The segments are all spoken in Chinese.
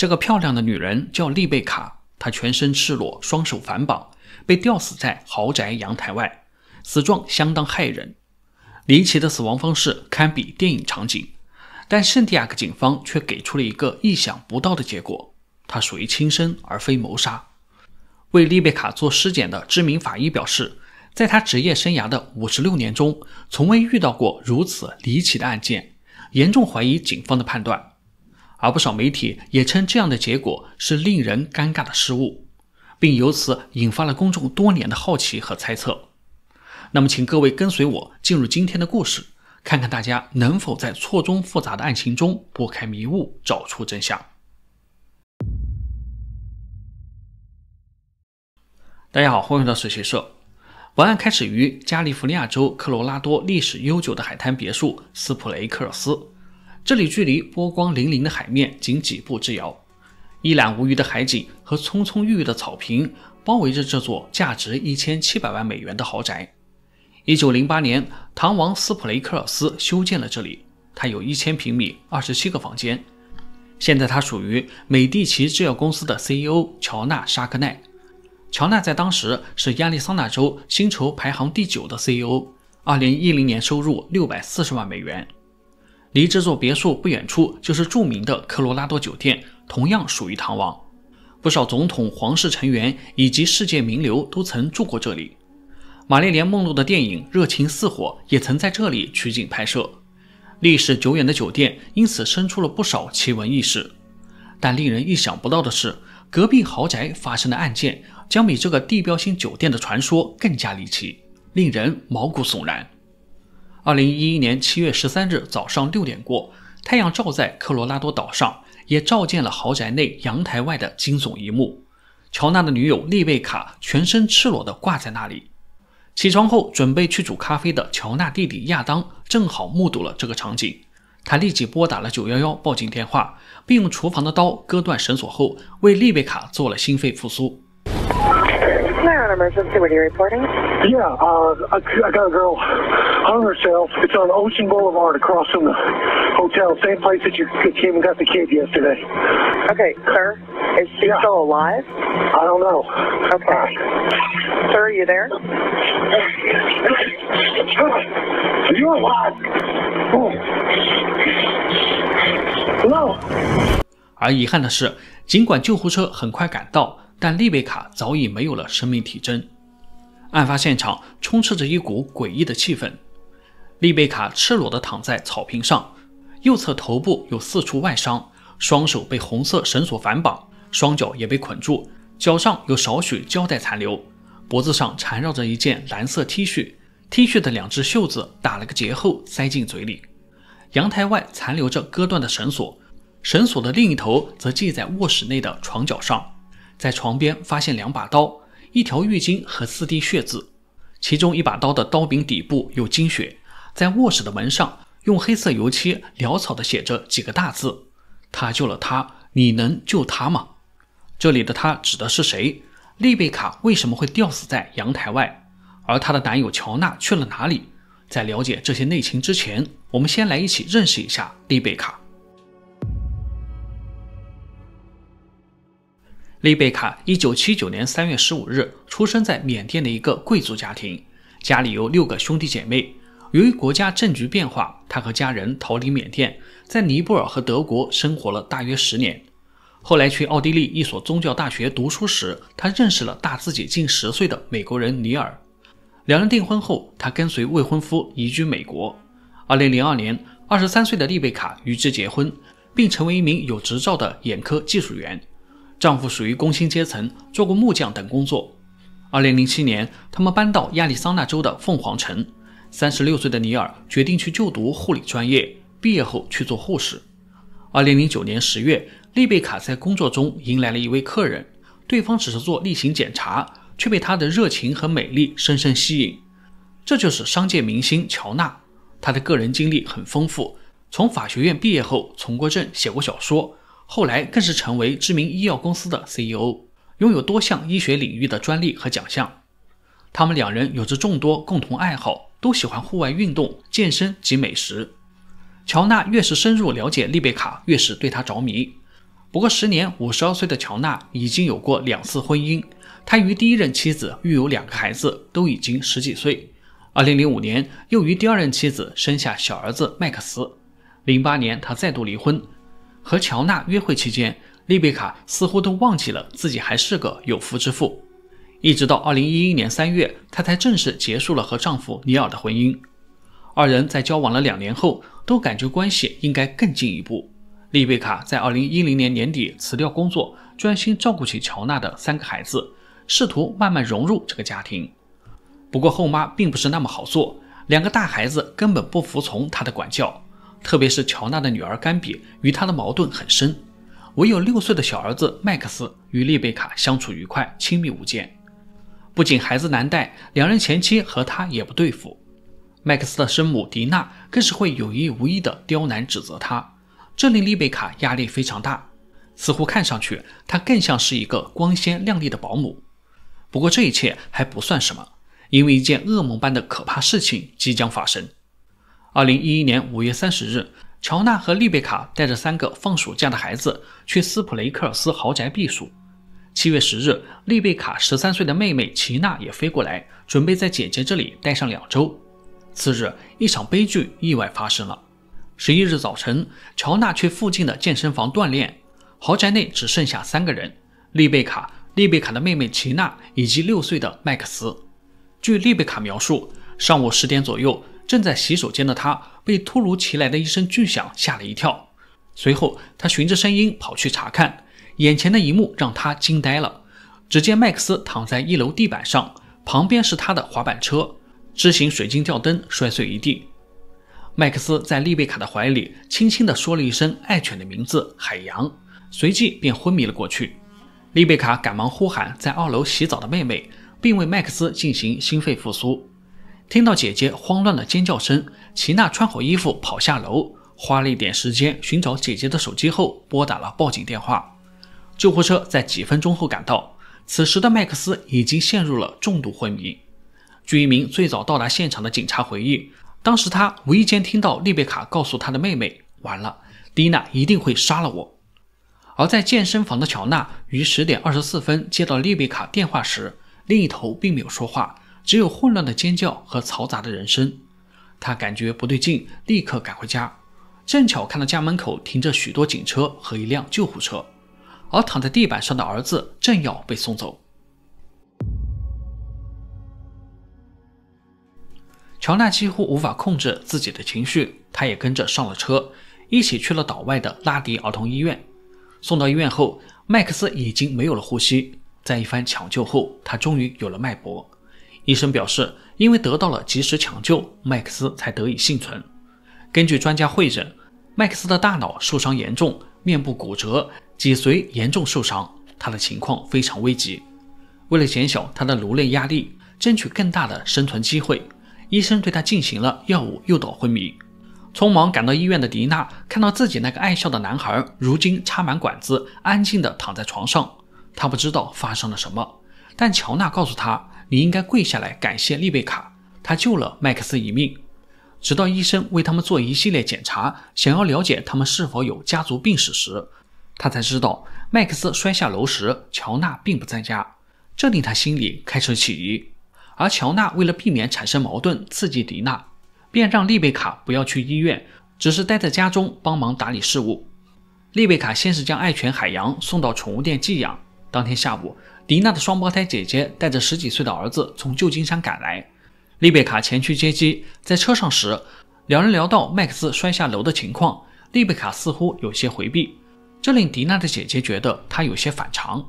这个漂亮的女人叫丽贝卡，她全身赤裸，双手反绑，被吊死在豪宅阳台外，死状相当骇人，离奇的死亡方式堪比电影场景。但圣地亚哥警方却给出了一个意想不到的结果，她属于轻生而非谋杀。为丽贝卡做尸检的知名法医表示，在他职业生涯的五十六年中，从未遇到过如此离奇的案件，严重怀疑警方的判断。而不少媒体也称这样的结果是令人尴尬的失误，并由此引发了公众多年的好奇和猜测。那么，请各位跟随我进入今天的故事，看看大家能否在错综复杂的案情中拨开迷雾，找出真相。大家好，欢迎到水奇社。本案开始于加利福尼亚州科罗拉多历史悠久的海滩别墅斯普雷克尔斯。这里距离波光粼粼的海面仅几步之遥，一览无余的海景和葱葱郁郁的草坪包围着这座价值一千七百万美元的豪宅。一九零八年，唐王斯普雷克尔斯修建了这里，它有一千平米，二十七个房间。现在它属于美第奇制药公司的 CEO 乔纳沙克奈。乔纳在当时是亚利桑那州薪酬排行第九的 CEO，二零一零年收入六百四十万美元。离这座别墅不远处就是著名的科罗拉多酒店，同样属于唐王，不少总统、皇室成员以及世界名流都曾住过这里。玛丽莲·梦露的电影《热情似火》也曾在这里取景拍摄。历史久远的酒店因此生出了不少奇闻异事。但令人意想不到的是，隔壁豪宅发生的案件将比这个地标性酒店的传说更加离奇，令人毛骨悚然。二零一一年七月十三日早上六点过，太阳照在科罗拉多岛上，也照见了豪宅内阳台外的惊悚一幕。乔纳的女友丽贝卡全身赤裸地挂在那里。起床后准备去煮咖啡的乔纳弟弟亚当正好目睹了这个场景，他立即拨打了九幺幺报警电话，并用厨房的刀割断绳索后，为丽贝卡做了心肺复苏。emergency. What are you reporting? Yeah, uh, I, I, got a girl hung herself. It's on Ocean Boulevard across from the hotel, same place that you came and got the kid yesterday. Okay, sir, is she yeah. still alive? I don't know. Okay. Sir, are you there? Are you alive? Hello. 而遗憾的是，尽管救护车很快赶到。但丽贝卡早已没有了生命体征，案发现场充斥着一股诡异的气氛。丽贝卡赤裸地躺在草坪上，右侧头部有四处外伤，双手被红色绳索反绑，双脚也被捆住，脚上有少许胶带残留，脖子上缠绕着一件蓝色 T 恤，T 恤的两只袖子打了个结后塞进嘴里。阳台外残留着割断的绳索，绳索的另一头则系在卧室内的床角上。在床边发现两把刀、一条浴巾和四滴血渍，其中一把刀的刀柄底部有精血。在卧室的门上，用黑色油漆潦草地写着几个大字：“他救了他，你能救他吗？”这里的“他”指的是谁？丽贝卡为什么会吊死在阳台外？而她的男友乔纳去了哪里？在了解这些内情之前，我们先来一起认识一下丽贝卡。丽贝卡一九七九年三月十五日出生在缅甸的一个贵族家庭，家里有六个兄弟姐妹。由于国家政局变化，她和家人逃离缅甸，在尼泊尔和德国生活了大约十年。后来去奥地利一所宗教大学读书时，她认识了大自己近十岁的美国人尼尔。两人订婚后，她跟随未婚夫移居美国。二零零二年，二十三岁的丽贝卡与之结婚，并成为一名有执照的眼科技术员。丈夫属于工薪阶层，做过木匠等工作。2007年，他们搬到亚利桑那州的凤凰城。36岁的尼尔决定去就读护理专业，毕业后去做护士。2009年10月，丽贝卡在工作中迎来了一位客人，对方只是做例行检查，却被她的热情和美丽深深吸引。这就是商界明星乔纳，他的个人经历很丰富，从法学院毕业后，从过政，写过小说。后来更是成为知名医药公司的 CEO，拥有多项医学领域的专利和奖项。他们两人有着众多共同爱好，都喜欢户外运动、健身及美食。乔纳越是深入了解丽贝卡，越是对她着迷。不过，十年，五十二岁的乔纳已经有过两次婚姻，他与第一任妻子育有两个孩子，都已经十几岁。二零零五年，又与第二任妻子生下小儿子麦克斯。零八年，他再度离婚。和乔纳约会期间，丽贝卡似乎都忘记了自己还是个有夫之妇。一直到二零一一年三月，她才正式结束了和丈夫尼尔的婚姻。二人在交往了两年后，都感觉关系应该更进一步。丽贝卡在二零一零年年底辞掉工作，专心照顾起乔纳的三个孩子，试图慢慢融入这个家庭。不过后妈并不是那么好做，两个大孩子根本不服从她的管教。特别是乔纳的女儿甘比与他的矛盾很深，唯有六岁的小儿子麦克斯与丽贝卡相处愉快，亲密无间。不仅孩子难带，两人前妻和他也不对付。麦克斯的生母迪娜更是会有意无意地刁难指责他，这令丽贝卡压力非常大。似乎看上去，她更像是一个光鲜亮丽的保姆。不过这一切还不算什么，因为一件噩梦般的可怕事情即将发生。二零一一年五月三十日，乔纳和丽贝卡带着三个放暑假的孩子去斯普雷克尔斯豪宅避暑。七月十日，丽贝卡十三岁的妹妹齐娜也飞过来，准备在姐姐这里待上两周。次日，一场悲剧意外发生了。十一日早晨，乔纳去附近的健身房锻炼，豪宅内只剩下三个人：丽贝卡、丽贝卡的妹妹齐娜以及六岁的麦克斯。据丽贝卡描述，上午十点左右。正在洗手间的他被突如其来的一声巨响吓了一跳，随后他循着声音跑去查看，眼前的一幕让他惊呆了。只见麦克斯躺在一楼地板上，旁边是他的滑板车，知行水晶吊灯摔碎一地。麦克斯在丽贝卡的怀里轻轻地说了一声爱犬的名字“海洋”，随即便昏迷了过去。丽贝卡赶忙呼喊在二楼洗澡的妹妹，并为麦克斯进行心肺复苏。听到姐姐慌乱的尖叫声，齐娜穿好衣服跑下楼，花了一点时间寻找姐姐的手机后，拨打了报警电话。救护车在几分钟后赶到，此时的麦克斯已经陷入了重度昏迷。据一名最早到达现场的警察回忆，当时他无意间听到丽贝卡告诉他的妹妹：“完了，蒂娜一定会杀了我。”而在健身房的乔纳于十点二十四分接到丽贝卡电话时，另一头并没有说话。只有混乱的尖叫和嘈杂的人声，他感觉不对劲，立刻赶回家，正巧看到家门口停着许多警车和一辆救护车，而躺在地板上的儿子正要被送走。乔纳几乎无法控制自己的情绪，他也跟着上了车，一起去了岛外的拉迪儿童医院。送到医院后，麦克斯已经没有了呼吸，在一番抢救后，他终于有了脉搏。医生表示，因为得到了及时抢救，麦克斯才得以幸存。根据专家会诊，麦克斯的大脑受伤严重，面部骨折，脊髓严重受伤，他的情况非常危急。为了减小他的颅内压力，争取更大的生存机会，医生对他进行了药物诱导昏迷。匆忙赶到医院的迪娜看到自己那个爱笑的男孩如今插满管子，安静地躺在床上，他不知道发生了什么，但乔纳告诉他，你应该跪下来感谢丽贝卡，她救了麦克斯一命。直到医生为他们做一系列检查，想要了解他们是否有家族病史时，他才知道麦克斯摔下楼时乔纳并不在家，这令他心里开始起疑。而乔纳为了避免产生矛盾刺激迪娜，便让丽贝卡不要去医院，只是待在家中帮忙打理事务。丽贝卡先是将爱犬海洋送到宠物店寄养，当天下午。迪娜的双胞胎姐姐带着十几岁的儿子从旧金山赶来，丽贝卡前去接机。在车上时，两人聊到麦克斯摔下楼的情况，丽贝卡似乎有些回避，这令迪娜的姐姐觉得她有些反常。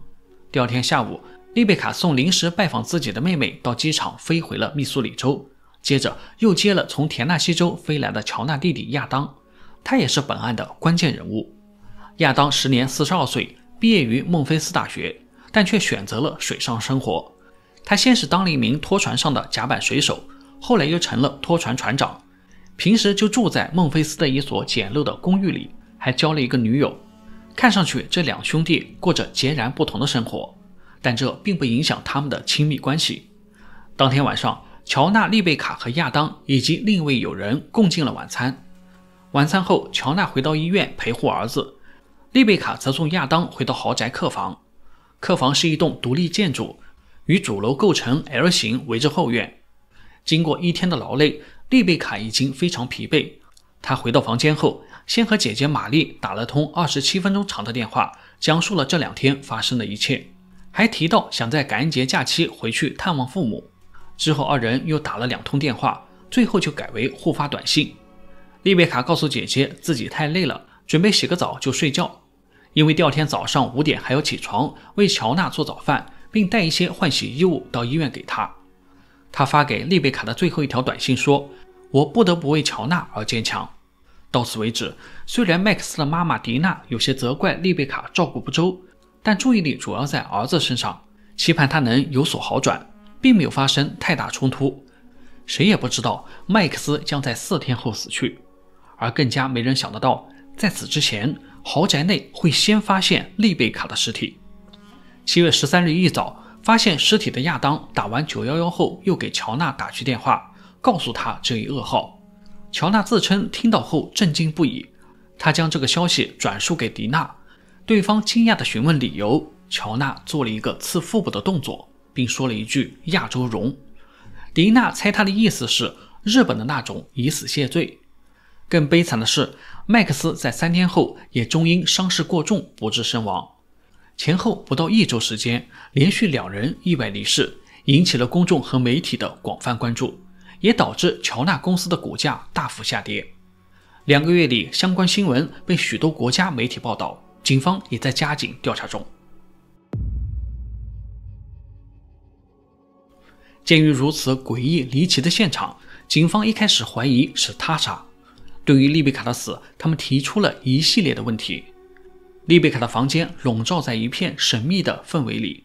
第二天下午，丽贝卡送临时拜访自己的妹妹到机场，飞回了密苏里州。接着又接了从田纳西州飞来的乔纳弟弟亚当，他也是本案的关键人物。亚当时年四十二岁，毕业于孟菲斯大学。但却选择了水上生活。他先是当了一名拖船上的甲板水手，后来又成了拖船船长。平时就住在孟菲斯的一所简陋的公寓里，还交了一个女友。看上去这两兄弟过着截然不同的生活，但这并不影响他们的亲密关系。当天晚上，乔纳、丽贝卡和亚当以及另一位友人共进了晚餐。晚餐后，乔纳回到医院陪护儿子，丽贝卡则送亚当回到豪宅客房。客房是一栋独立建筑，与主楼构成 L 型，围着后院。经过一天的劳累，丽贝卡已经非常疲惫。她回到房间后，先和姐姐玛丽打了通二十七分钟长的电话，讲述了这两天发生的一切，还提到想在感恩节假期回去探望父母。之后，二人又打了两通电话，最后就改为互发短信。丽贝卡告诉姐姐自己太累了，准备洗个澡就睡觉。因为第二天早上五点还要起床为乔纳做早饭，并带一些换洗衣物到医院给他。他发给丽贝卡的最后一条短信说：“我不得不为乔纳而坚强。”到此为止，虽然麦克斯的妈妈迪娜有些责怪丽贝卡照顾不周，但注意力主要在儿子身上，期盼他能有所好转，并没有发生太大冲突。谁也不知道麦克斯将在四天后死去，而更加没人想得到，在此之前。豪宅内会先发现丽贝卡的尸体。七月十三日一早发现尸体的亚当打完九幺幺后，又给乔纳打去电话，告诉他这一噩耗。乔纳自称听到后震惊不已，他将这个消息转述给迪娜，对方惊讶地询问理由。乔纳做了一个刺腹部的动作，并说了一句“亚洲龙”。迪娜猜他的意思是日本的那种以死谢罪。更悲惨的是，麦克斯在三天后也终因伤势过重不治身亡。前后不到一周时间，连续两人意外离世，引起了公众和媒体的广泛关注，也导致乔纳公司的股价大幅下跌。两个月里，相关新闻被许多国家媒体报道，警方也在加紧调查中。鉴于如此诡异离奇的现场，警方一开始怀疑是他杀。对于丽贝卡的死，他们提出了一系列的问题。丽贝卡的房间笼罩在一片神秘的氛围里。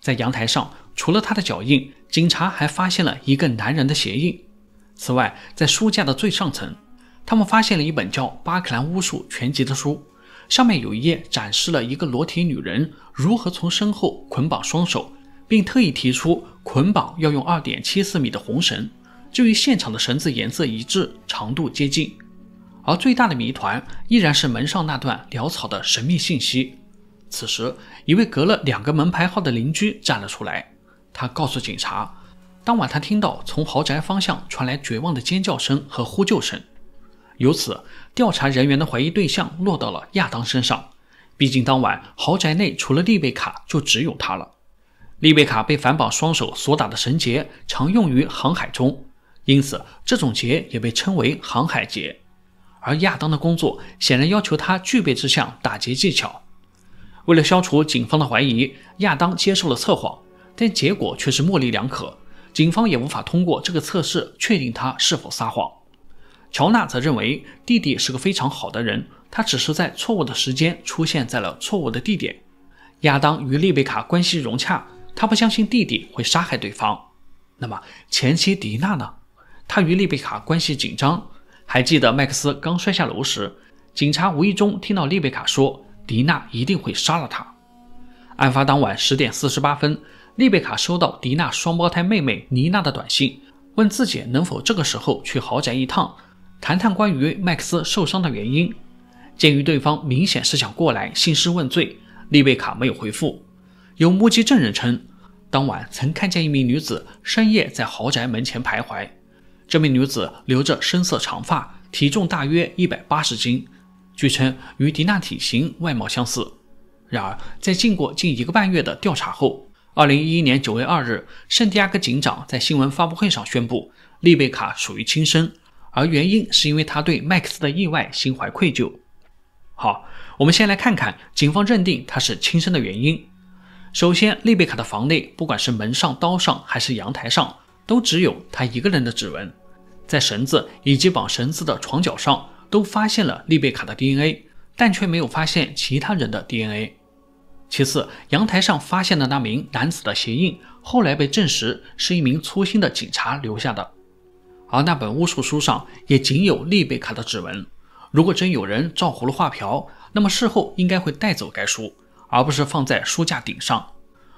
在阳台上，除了她的脚印，警察还发现了一个男人的鞋印。此外，在书架的最上层，他们发现了一本叫《巴克兰巫术全集》的书，上面有一页展示了一个裸体女人如何从身后捆绑双手，并特意提出捆绑要用二点七四米的红绳。就与现场的绳子颜色一致、长度接近，而最大的谜团依然是门上那段潦草的神秘信息。此时，一位隔了两个门牌号的邻居站了出来，他告诉警察，当晚他听到从豪宅方向传来绝望的尖叫声和呼救声。由此，调查人员的怀疑对象落到了亚当身上，毕竟当晚豪宅内除了丽贝卡，就只有他了。丽贝卡被反绑双手所打的绳结，常用于航海中。因此，这种劫也被称为航海劫，而亚当的工作显然要求他具备这项打劫技巧。为了消除警方的怀疑，亚当接受了测谎，但结果却是模棱两可，警方也无法通过这个测试确定他是否撒谎。乔纳则认为弟弟是个非常好的人，他只是在错误的时间出现在了错误的地点。亚当与丽贝卡关系融洽，他不相信弟弟会杀害对方。那么前妻迪娜呢？他与丽贝卡关系紧张，还记得麦克斯刚摔下楼时，警察无意中听到丽贝卡说：“迪娜一定会杀了他。”案发当晚十点四十八分，丽贝卡收到迪娜双胞胎妹妹妮娜的短信，问自己能否这个时候去豪宅一趟，谈谈关于麦克斯受伤的原因。鉴于对方明显是想过来兴师问罪，丽贝卡没有回复。有目击证人称，当晚曾看见一名女子深夜在豪宅门前徘徊。这名女子留着深色长发，体重大约一百八十斤，据称与迪娜体型外貌相似。然而，在经过近一个半月的调查后，二零一一年九月二日，圣地亚哥警长在新闻发布会上宣布，丽贝卡属于轻生，而原因是因为她对麦克斯的意外心怀愧疚。好，我们先来看看警方认定她是轻生的原因。首先，丽贝卡的房内，不管是门上、刀上，还是阳台上。都只有他一个人的指纹，在绳子以及绑绳子的床角上都发现了丽贝卡的 DNA，但却没有发现其他人的 DNA。其次，阳台上发现的那名男子的鞋印，后来被证实是一名粗心的警察留下的。而那本巫术书上也仅有丽贝卡的指纹。如果真有人照葫芦画瓢，那么事后应该会带走该书，而不是放在书架顶上。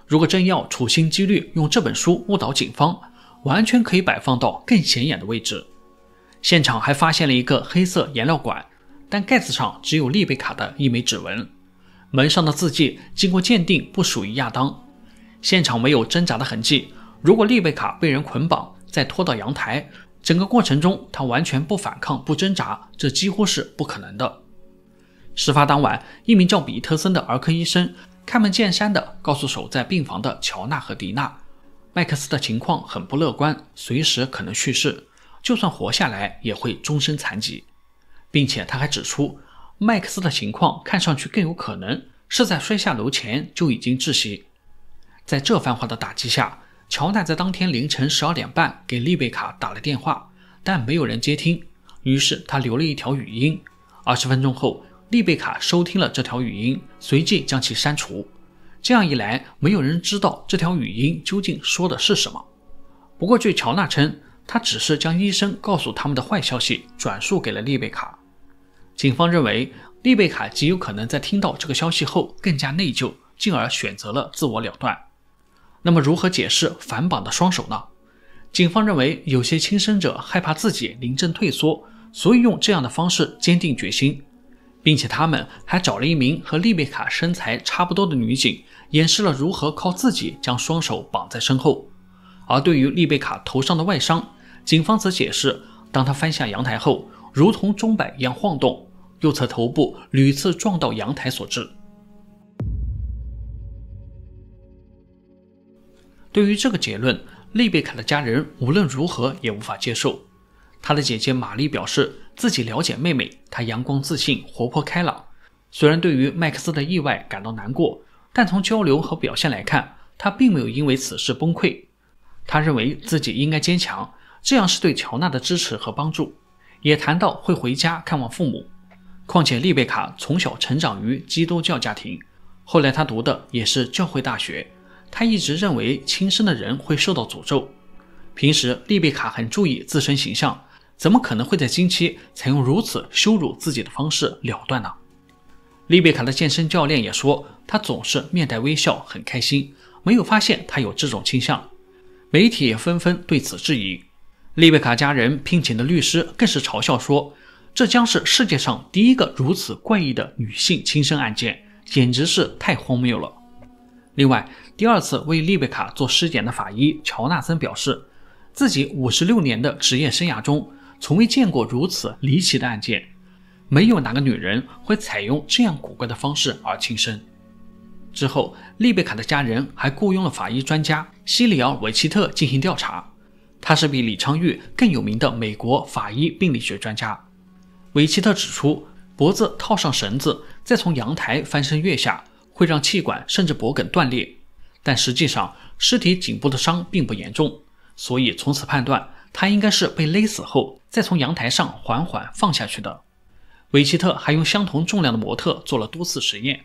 如果真要处心积虑用这本书误导警方，完全可以摆放到更显眼的位置。现场还发现了一个黑色颜料管，但盖子上只有丽贝卡的一枚指纹。门上的字迹经过鉴定不属于亚当。现场没有挣扎的痕迹。如果丽贝卡被人捆绑再拖到阳台，整个过程中她完全不反抗不挣扎，这几乎是不可能的。事发当晚，一名叫比特森的儿科医生开门见山的告诉守在病房的乔纳和迪娜。麦克斯的情况很不乐观，随时可能去世，就算活下来也会终身残疾，并且他还指出，麦克斯的情况看上去更有可能是在摔下楼前就已经窒息。在这番话的打击下，乔纳在当天凌晨十二点半给丽贝卡打了电话，但没有人接听，于是他留了一条语音。二十分钟后，丽贝卡收听了这条语音，随即将其删除。这样一来，没有人知道这条语音究竟说的是什么。不过，据乔纳称，他只是将医生告诉他们的坏消息转述给了丽贝卡。警方认为，丽贝卡极有可能在听到这个消息后更加内疚，进而选择了自我了断。那么，如何解释反绑的双手呢？警方认为，有些轻生者害怕自己临阵退缩，所以用这样的方式坚定决心。并且他们还找了一名和丽贝卡身材差不多的女警，演示了如何靠自己将双手绑在身后。而对于丽贝卡头上的外伤，警方则解释，当她翻下阳台后，如同钟摆一样晃动，右侧头部屡次撞到阳台所致。对于这个结论，丽贝卡的家人无论如何也无法接受。她的姐姐玛丽表示。自己了解妹妹，她阳光自信、活泼开朗。虽然对于麦克斯的意外感到难过，但从交流和表现来看，她并没有因为此事崩溃。她认为自己应该坚强，这样是对乔纳的支持和帮助。也谈到会回家看望父母。况且丽贝卡从小成长于基督教家庭，后来她读的也是教会大学。她一直认为亲生的人会受到诅咒。平时丽贝卡很注意自身形象。怎么可能会在经期采用如此羞辱自己的方式了断呢？丽贝卡的健身教练也说，她总是面带微笑，很开心，没有发现她有这种倾向。媒体也纷纷对此质疑。丽贝卡家人聘请的律师更是嘲笑说，这将是世界上第一个如此怪异的女性轻生案件，简直是太荒谬了。另外，第二次为丽贝卡做尸检的法医乔纳森表示，自己五十六年的职业生涯中，从未见过如此离奇的案件，没有哪个女人会采用这样古怪的方式而轻生。之后，丽贝卡的家人还雇佣了法医专家西里奥·韦奇特进行调查。他是比李昌钰更有名的美国法医病理学专家。韦奇特指出，脖子套上绳子，再从阳台翻身跃下，会让气管甚至脖梗断裂。但实际上，尸体颈部的伤并不严重，所以从此判断。他应该是被勒死后，再从阳台上缓缓放下去的。韦奇特还用相同重量的模特做了多次实验，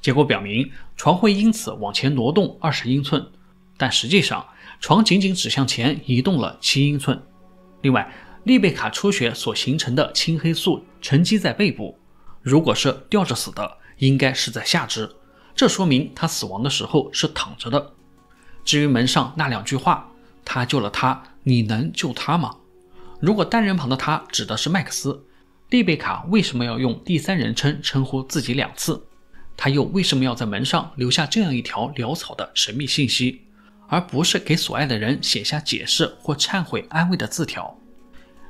结果表明床会因此往前挪动二十英寸，但实际上床仅仅只向前移动了七英寸。另外，丽贝卡出血所形成的青黑素沉积在背部，如果是吊着死的，应该是在下肢，这说明他死亡的时候是躺着的。至于门上那两句话，他救了他。你能救他吗？如果单人旁的他指的是麦克斯，丽贝卡为什么要用第三人称称呼自己两次？他又为什么要在门上留下这样一条潦草的神秘信息，而不是给所爱的人写下解释或忏悔、安慰的字条？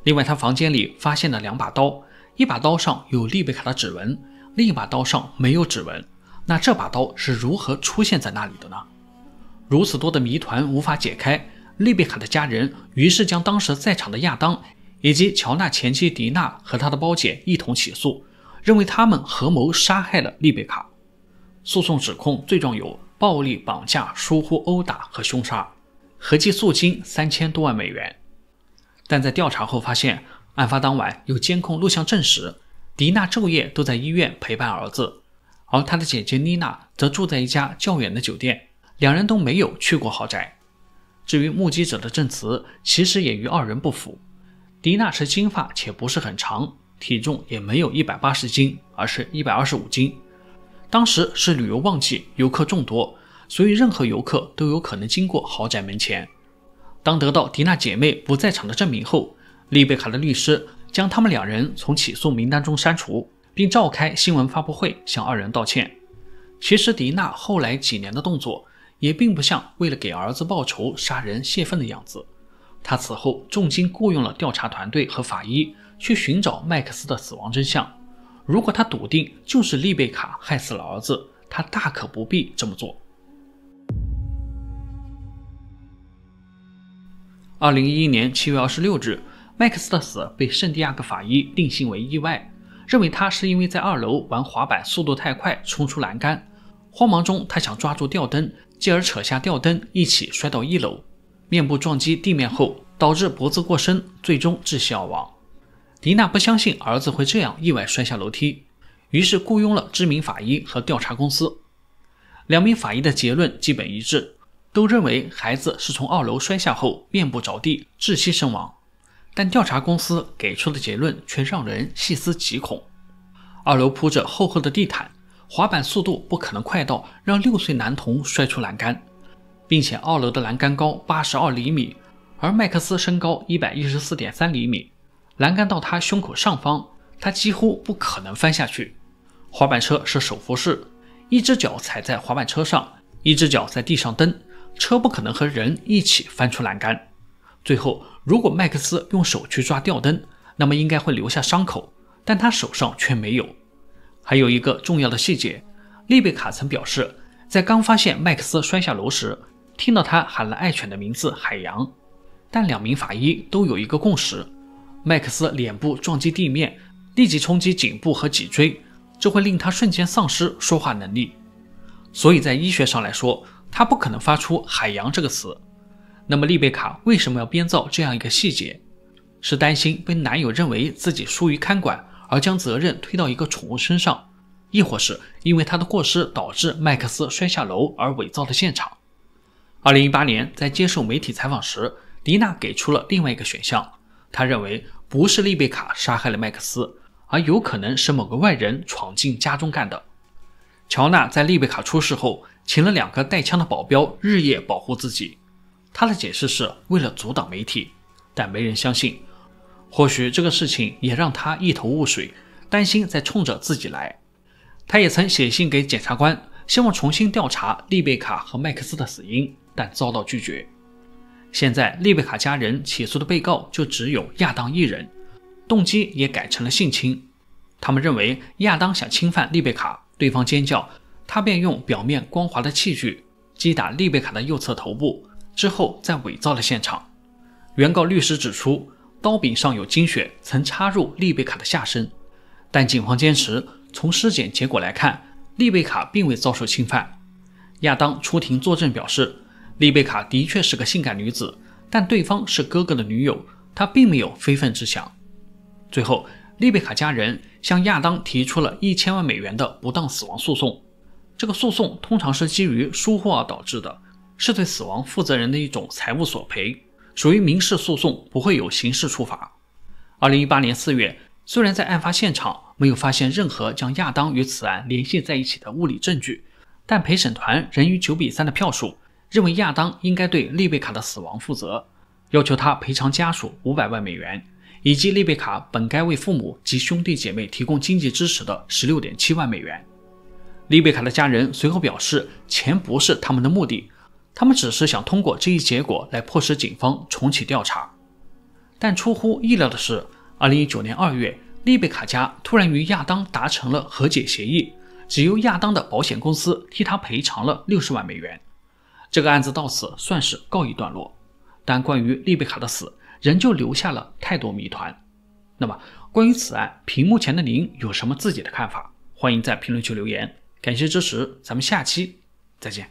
另外，他房间里发现了两把刀，一把刀上有丽贝卡的指纹，另一把刀上没有指纹。那这把刀是如何出现在那里的呢？如此多的谜团无法解开。丽贝卡的家人于是将当时在场的亚当以及乔纳前妻迪娜和他的胞姐一同起诉，认为他们合谋杀害了丽贝卡。诉讼指控罪状有暴力绑架、疏忽殴打和凶杀，合计诉金三千多万美元。但在调查后发现，案发当晚有监控录像证实，迪娜昼夜都在医院陪伴儿子，而她的姐姐妮娜则住在一家较远的酒店，两人都没有去过豪宅。至于目击者的证词，其实也与二人不符。迪娜是金发且不是很长，体重也没有一百八十斤，而是一百二十五斤。当时是旅游旺季，游客众多，所以任何游客都有可能经过豪宅门前。当得到迪娜姐妹不在场的证明后，丽贝卡的律师将他们两人从起诉名单中删除，并召开新闻发布会向二人道歉。其实迪娜后来几年的动作。也并不像为了给儿子报仇杀人泄愤的样子。他此后重金雇佣了调查团队和法医去寻找麦克斯的死亡真相。如果他笃定就是丽贝卡害死了儿子，他大可不必这么做。二零一一年七月二十六日，麦克斯的死被圣地亚哥法医定性为意外，认为他是因为在二楼玩滑板速度太快冲出栏杆，慌忙中他想抓住吊灯。继而扯下吊灯，一起摔到一楼，面部撞击地面后，导致脖子过深，最终窒息而亡。迪娜不相信儿子会这样意外摔下楼梯，于是雇佣了知名法医和调查公司。两名法医的结论基本一致，都认为孩子是从二楼摔下后，面部着地窒息身亡。但调查公司给出的结论却让人细思极恐：二楼铺着厚厚的地毯。滑板速度不可能快到让六岁男童摔出栏杆，并且二楼的栏杆高八十二厘米，而麦克斯身高一百一十四点三厘米，栏杆到他胸口上方，他几乎不可能翻下去。滑板车是手扶式，一只脚踩在滑板车上，一只脚在地上蹬，车不可能和人一起翻出栏杆。最后，如果麦克斯用手去抓吊灯，那么应该会留下伤口，但他手上却没有。还有一个重要的细节，丽贝卡曾表示，在刚发现麦克斯摔下楼时，听到他喊了爱犬的名字“海洋”。但两名法医都有一个共识：麦克斯脸部撞击地面，立即冲击颈部和脊椎，这会令他瞬间丧失说话能力。所以在医学上来说，他不可能发出“海洋”这个词。那么丽贝卡为什么要编造这样一个细节？是担心被男友认为自己疏于看管？而将责任推到一个宠物身上，亦或是因为他的过失导致麦克斯摔下楼而伪造的现场。二零一八年在接受媒体采访时，迪娜给出了另外一个选项，他认为不是丽贝卡杀害了麦克斯，而有可能是某个外人闯进家中干的。乔纳在丽贝卡出事后，请了两个带枪的保镖日夜保护自己，他的解释是为了阻挡媒体，但没人相信。或许这个事情也让他一头雾水，担心再冲着自己来。他也曾写信给检察官，希望重新调查丽贝卡和麦克斯的死因，但遭到拒绝。现在，丽贝卡家人起诉的被告就只有亚当一人，动机也改成了性侵。他们认为亚当想侵犯丽贝卡，对方尖叫，他便用表面光滑的器具击打丽贝卡的右侧头部，之后再伪造了现场。原告律师指出。刀柄上有精血，曾插入丽贝卡的下身，但警方坚持从尸检结果来看，丽贝卡并未遭受侵犯。亚当出庭作证表示，丽贝卡的确是个性感女子，但对方是哥哥的女友，她并没有非分之想。最后，丽贝卡家人向亚当提出了一千万美元的不当死亡诉讼，这个诉讼通常是基于疏忽而导致的，是对死亡负责人的一种财务索赔。属于民事诉讼，不会有刑事处罚。二零一八年四月，虽然在案发现场没有发现任何将亚当与此案联系在一起的物理证据，但陪审团仍以九比三的票数认为亚当应该对丽贝卡的死亡负责，要求他赔偿家属五百万美元，以及丽贝卡本该为父母及兄弟姐妹提供经济支持的十六点七万美元。丽贝卡的家人随后表示，钱不是他们的目的。他们只是想通过这一结果来迫使警方重启调查，但出乎意料的是，二零一九年二月，丽贝卡家突然与亚当达成了和解协议，只由亚当的保险公司替他赔偿了六十万美元。这个案子到此算是告一段落，但关于丽贝卡的死，仍旧留下了太多谜团。那么，关于此案，屏幕前的您有什么自己的看法？欢迎在评论区留言。感谢支持，咱们下期再见。